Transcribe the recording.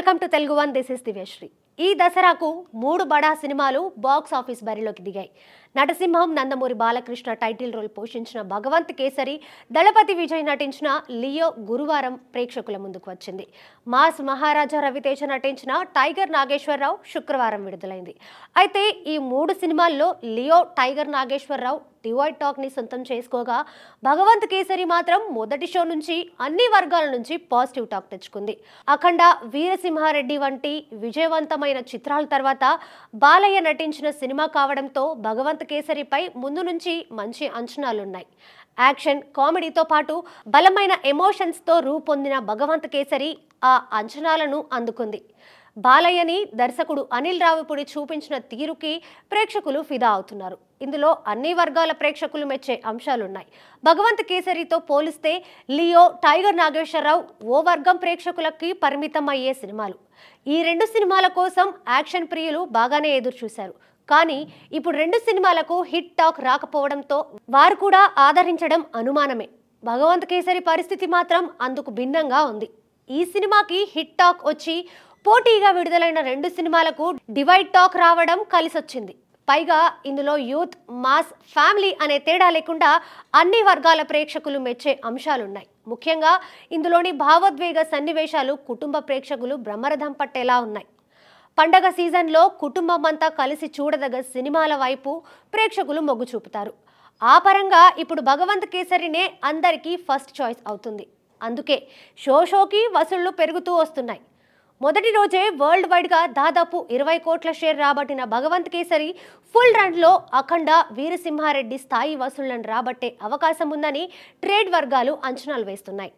welcome to Telugu one this is Divyasri ఈ దసరాకు మూడు బడా సినిమాలు బాక్స్ ఆఫీస్ బరిలోకి దిగాయి నటసింహం నందమూరి బాలకృష్ణ టైటిల్ రోల్ పోషించిన భగవంత్ కేసరి దళపతి విజయ్ నటించిన లియో గురువారం ప్రేక్షకుల ముందుకు వచ్చింది మాస్ మహారాజా రవితేజ నటించిన టైగర్ నాగేశ్వరరావు శుక్రవారం విడుదలైంది అయితే ఈ మూడు సినిమాల్లో లియో టైగర్ నాగేశ్వరరావు డివైడ్ టాక్ని సొంతం చేసుకోగా భగవంత్ కేసరి మాత్రం మొదటి షో నుంచి అన్ని వర్గాల నుంచి పాజిటివ్ టాక్ తెచ్చుకుంది అఖండ వీరసింహారెడ్డి వంటి విజయవంతమైన చిత్రాల తర్వాత బాలయ్య నటించిన సినిమా కావడంతో భగవంత్ రేవంత్ కేసరిపై ముందు నుంచి మంచి అంచనాలున్నాయి యాక్షన్ కామెడీతో పాటు బలమైన ఎమోషన్స్తో రూపొందిన భగవంత్ కేసరి ఆ అంచనాలను అందుకుంది బాలయ్యని దర్శకుడు అనిల్ రావిపూడి చూపించిన తీరుకి ప్రేక్షకులు ఫిదా అవుతున్నారు ఇందులో అన్ని వర్గాల ప్రేక్షకులు మెచ్చే అంశాలున్నాయి భగవంత్ కేసరితో పోలిస్తే లియో టైగర్ నాగేశ్వరరావు ఓ వర్గం ప్రేక్షకులకి పరిమితం అయ్యే సినిమాలు ఈ రెండు సినిమాల కోసం యాక్షన్ ప్రియులు బాగానే ఎదురు చూశారు కానీ ఇప్పుడు రెండు సినిమాలకు హిట్ టాక్ రాకపోవడంతో వారు కూడా ఆదరించడం అనుమానమే భగవంత్ కేసరి పరిస్థితి మాత్రం అందుకు భిన్నంగా ఉంది ఈ సినిమాకి హిట్ టాక్ వచ్చి పోటీగా విడుదలైన రెండు సినిమాలకు డివైడ్ టాక్ రావడం కలిసొచ్చింది పైగా ఇందులో యూత్ మాస్ ఫ్యామిలీ అనే తేడా లేకుండా అన్ని వర్గాల ప్రేక్షకులు మెచ్చే అంశాలున్నాయి ముఖ్యంగా ఇందులోని భావోద్వేగ సన్నివేశాలు కుటుంబ ప్రేక్షకులు బ్రహ్మరథం పట్టేలా ఉన్నాయి పండగ సీజన్లో కుటుంబం అంతా కలిసి చూడదగ సినిమాల వైపు ప్రేక్షకులు మొగ్గు చూపుతారు ఆ పరంగా ఇప్పుడు భగవంత్ కేసరినే అందరికీ ఫస్ట్ చాయిస్ అవుతుంది అందుకే షో షోకి వసూళ్లు పెరుగుతూ వస్తున్నాయి మొదటి రోజే వరల్డ్ వైడ్గా దాదాపు ఇరవై కోట్ల షేర్ రాబట్టిన భగవంత్ కేసరి ఫుల్ రన్లో అఖండ వీరసింహారెడ్డి స్థాయి వసూళ్లను రాబట్టే అవకాశం ఉందని ట్రేడ్ వర్గాలు అంచనాలు వేస్తున్నాయి